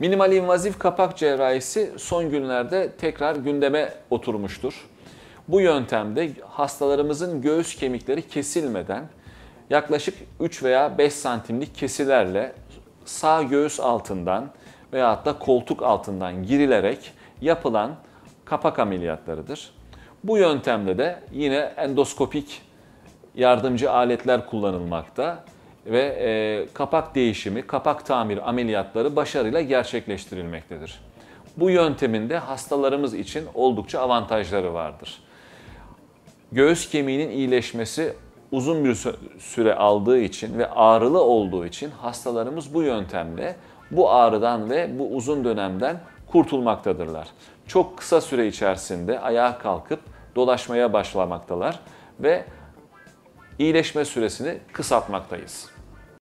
Minimal invazif kapak cerrahisi son günlerde tekrar gündeme oturmuştur. Bu yöntemde hastalarımızın göğüs kemikleri kesilmeden yaklaşık 3 veya 5 santimlik kesilerle sağ göğüs altından veyahut da koltuk altından girilerek yapılan kapak ameliyatlarıdır. Bu yöntemde de yine endoskopik yardımcı aletler kullanılmakta ve e, kapak değişimi, kapak tamir ameliyatları başarıyla gerçekleştirilmektedir. Bu yöntemin de hastalarımız için oldukça avantajları vardır. Göğüs kemiğinin iyileşmesi uzun bir süre aldığı için ve ağrılı olduğu için hastalarımız bu yöntemle bu ağrıdan ve bu uzun dönemden kurtulmaktadırlar. Çok kısa süre içerisinde ayağa kalkıp dolaşmaya başlamaktalar ve iyileşme süresini kısaltmaktayız.